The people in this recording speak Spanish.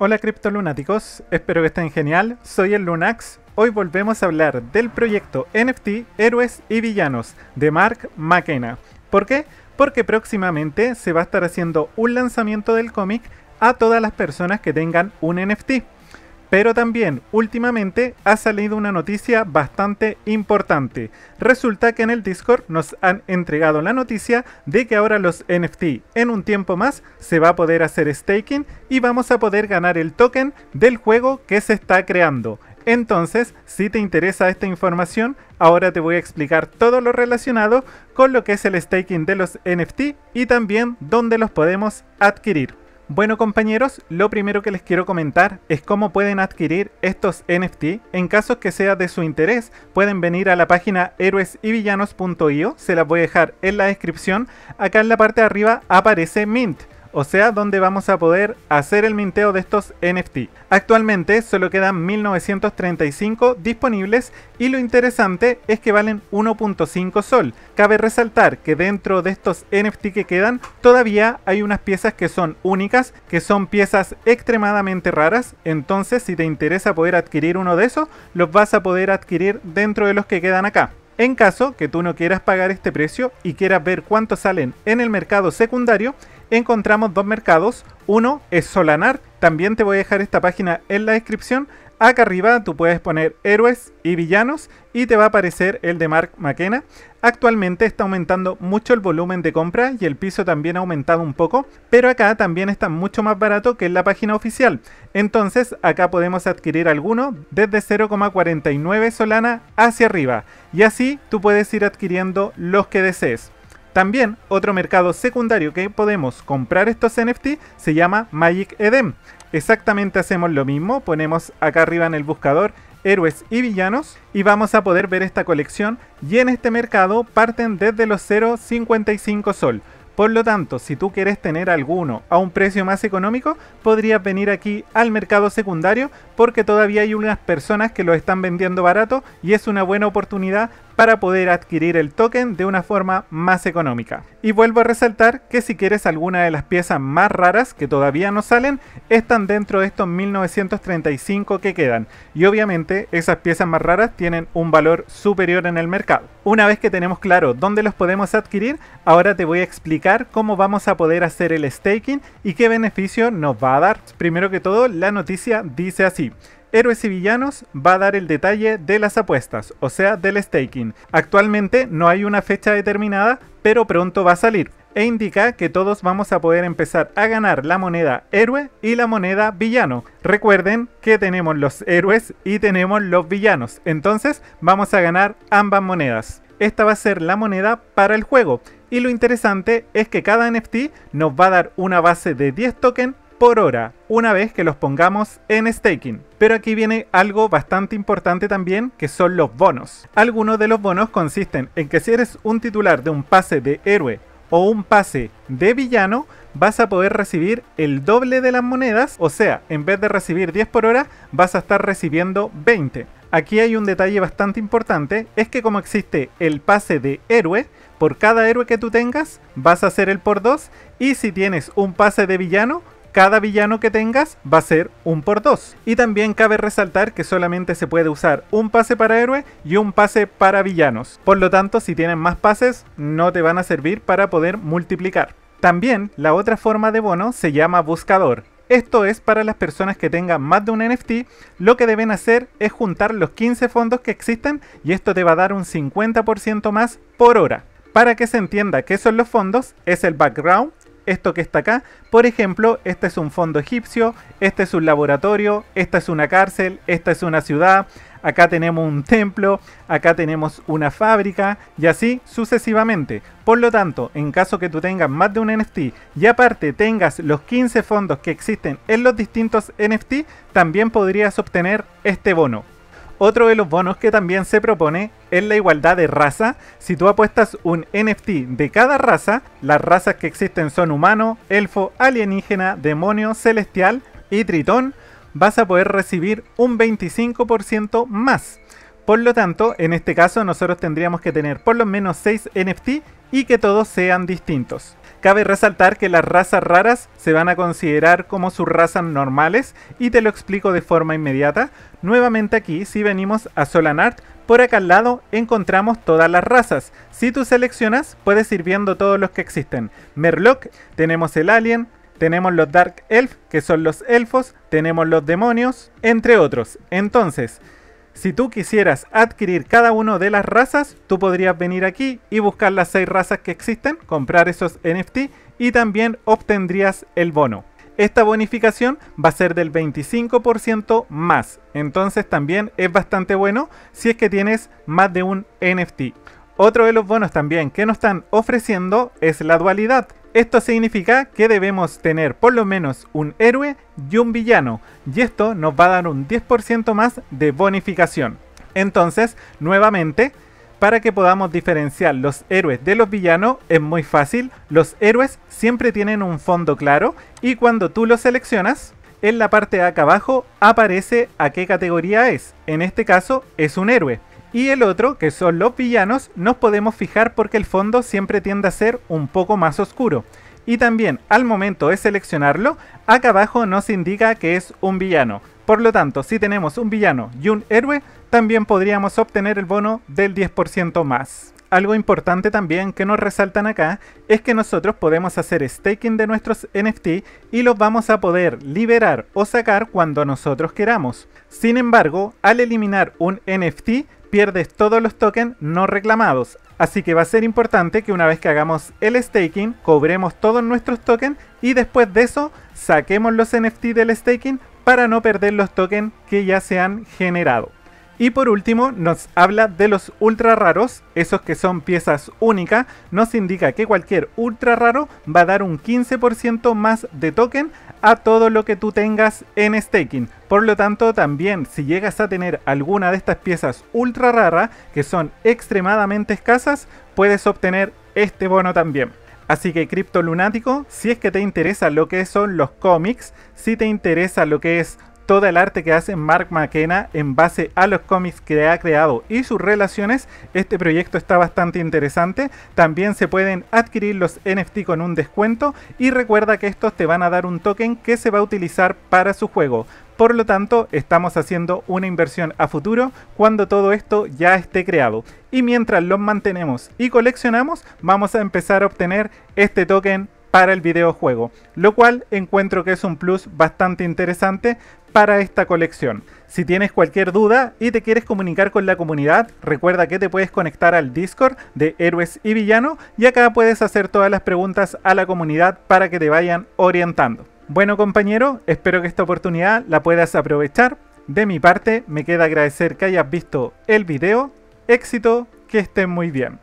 Hola criptolunáticos, espero que estén genial, soy el Lunax. Hoy volvemos a hablar del proyecto NFT Héroes y Villanos de Mark McKenna. ¿Por qué? Porque próximamente se va a estar haciendo un lanzamiento del cómic a todas las personas que tengan un NFT. Pero también últimamente ha salido una noticia bastante importante. Resulta que en el Discord nos han entregado la noticia de que ahora los NFT en un tiempo más se va a poder hacer staking y vamos a poder ganar el token del juego que se está creando. Entonces, si te interesa esta información, ahora te voy a explicar todo lo relacionado con lo que es el staking de los NFT y también dónde los podemos adquirir. Bueno compañeros, lo primero que les quiero comentar es cómo pueden adquirir estos NFT. En casos que sea de su interés, pueden venir a la página héroesyvillanos.io, se las voy a dejar en la descripción. Acá en la parte de arriba aparece Mint o sea, donde vamos a poder hacer el minteo de estos NFT. Actualmente solo quedan 1935 disponibles y lo interesante es que valen 1.5 sol. Cabe resaltar que dentro de estos NFT que quedan todavía hay unas piezas que son únicas, que son piezas extremadamente raras, entonces si te interesa poder adquirir uno de esos, los vas a poder adquirir dentro de los que quedan acá. En caso que tú no quieras pagar este precio y quieras ver cuánto salen en el mercado secundario, encontramos dos mercados. Uno es Solanart también te voy a dejar esta página en la descripción. Acá arriba tú puedes poner héroes y villanos y te va a aparecer el de Mark McKenna. Actualmente está aumentando mucho el volumen de compra y el piso también ha aumentado un poco, pero acá también está mucho más barato que en la página oficial. Entonces acá podemos adquirir alguno desde 0,49 Solana hacia arriba y así tú puedes ir adquiriendo los que desees. También otro mercado secundario que podemos comprar estos NFT se llama Magic Edem. Exactamente hacemos lo mismo, ponemos acá arriba en el buscador héroes y villanos y vamos a poder ver esta colección y en este mercado parten desde los 0.55 sol. Por lo tanto, si tú quieres tener alguno a un precio más económico, podrías venir aquí al mercado secundario porque todavía hay unas personas que lo están vendiendo barato y es una buena oportunidad para poder adquirir el token de una forma más económica. Y vuelvo a resaltar que si quieres alguna de las piezas más raras que todavía no salen, están dentro de estos 1935 que quedan. Y obviamente esas piezas más raras tienen un valor superior en el mercado. Una vez que tenemos claro dónde los podemos adquirir, ahora te voy a explicar cómo vamos a poder hacer el staking y qué beneficio nos va a dar. Primero que todo, la noticia dice así. Héroes y Villanos va a dar el detalle de las apuestas, o sea, del staking. Actualmente no hay una fecha determinada, pero pronto va a salir e indica que todos vamos a poder empezar a ganar la moneda héroe y la moneda villano. Recuerden que tenemos los héroes y tenemos los villanos, entonces vamos a ganar ambas monedas. Esta va a ser la moneda para el juego y lo interesante es que cada NFT nos va a dar una base de 10 tokens por hora una vez que los pongamos en staking. Pero aquí viene algo bastante importante también que son los bonos. Algunos de los bonos consisten en que si eres un titular de un pase de héroe o un pase de villano, vas a poder recibir el doble de las monedas, o sea, en vez de recibir 10 por hora, vas a estar recibiendo 20. Aquí hay un detalle bastante importante, es que como existe el pase de héroe, por cada héroe que tú tengas vas a hacer el por 2 y si tienes un pase de villano cada villano que tengas va a ser un por dos. Y también cabe resaltar que solamente se puede usar un pase para héroe y un pase para villanos. Por lo tanto, si tienen más pases, no te van a servir para poder multiplicar. También, la otra forma de bono se llama buscador. Esto es para las personas que tengan más de un NFT, lo que deben hacer es juntar los 15 fondos que existen y esto te va a dar un 50% más por hora. Para que se entienda qué son los fondos, es el background, esto que está acá. Por ejemplo, este es un fondo egipcio, este es un laboratorio, esta es una cárcel, esta es una ciudad, acá tenemos un templo, acá tenemos una fábrica y así sucesivamente. Por lo tanto, en caso que tú tengas más de un NFT y aparte tengas los 15 fondos que existen en los distintos NFT, también podrías obtener este bono. Otro de los bonos que también se propone es la igualdad de raza. Si tú apuestas un NFT de cada raza, las razas que existen son humano, elfo, alienígena, demonio, celestial y tritón, vas a poder recibir un 25% más. Por lo tanto, en este caso nosotros tendríamos que tener por lo menos 6 NFT y que todos sean distintos. Cabe resaltar que las razas raras se van a considerar como sus razas normales y te lo explico de forma inmediata. Nuevamente aquí, si venimos a Solanart, por acá al lado encontramos todas las razas. Si tú seleccionas, puedes ir viendo todos los que existen. Merlock, tenemos el alien, tenemos los Dark Elf, que son los elfos, tenemos los demonios, entre otros. Entonces, si tú quisieras adquirir cada una de las razas, tú podrías venir aquí y buscar las seis razas que existen, comprar esos NFT y también obtendrías el bono. Esta bonificación va a ser del 25% más, entonces también es bastante bueno si es que tienes más de un NFT. Otro de los bonos también que nos están ofreciendo es la dualidad. Esto significa que debemos tener por lo menos un héroe y un villano, y esto nos va a dar un 10% más de bonificación. Entonces, nuevamente, para que podamos diferenciar los héroes de los villanos es muy fácil. Los héroes siempre tienen un fondo claro y cuando tú los seleccionas, en la parte de acá abajo aparece a qué categoría es. En este caso es un héroe. Y el otro, que son los villanos, nos podemos fijar porque el fondo siempre tiende a ser un poco más oscuro. Y también al momento de seleccionarlo, acá abajo nos indica que es un villano. Por lo tanto, si tenemos un villano y un héroe, también podríamos obtener el bono del 10% más. Algo importante también que nos resaltan acá es que nosotros podemos hacer staking de nuestros NFT y los vamos a poder liberar o sacar cuando nosotros queramos. Sin embargo, al eliminar un NFT, pierdes todos los tokens no reclamados. Así que va a ser importante que una vez que hagamos el staking, cobremos todos nuestros tokens y después de eso saquemos los NFT del staking para no perder los tokens que ya se han generado. Y por último, nos habla de los ultra raros, esos que son piezas únicas, nos indica que cualquier ultra raro va a dar un 15% más de token a todo lo que tú tengas en staking. Por lo tanto, también si llegas a tener alguna de estas piezas ultra rara que son extremadamente escasas, puedes obtener este bono también. Así que Crypto Lunático, si es que te interesa lo que son los cómics, si te interesa lo que es todo el arte que hace Mark McKenna en base a los cómics que ha creado y sus relaciones, este proyecto está bastante interesante. También se pueden adquirir los NFT con un descuento y recuerda que estos te van a dar un token que se va a utilizar para su juego. Por lo tanto, estamos haciendo una inversión a futuro cuando todo esto ya esté creado. Y mientras los mantenemos y coleccionamos, vamos a empezar a obtener este token para el videojuego, lo cual encuentro que es un plus bastante interesante para esta colección. Si tienes cualquier duda y te quieres comunicar con la comunidad, recuerda que te puedes conectar al Discord de Héroes y Villanos y acá puedes hacer todas las preguntas a la comunidad para que te vayan orientando. Bueno compañero, espero que esta oportunidad la puedas aprovechar. De mi parte, me queda agradecer que hayas visto el video. Éxito, que estén muy bien.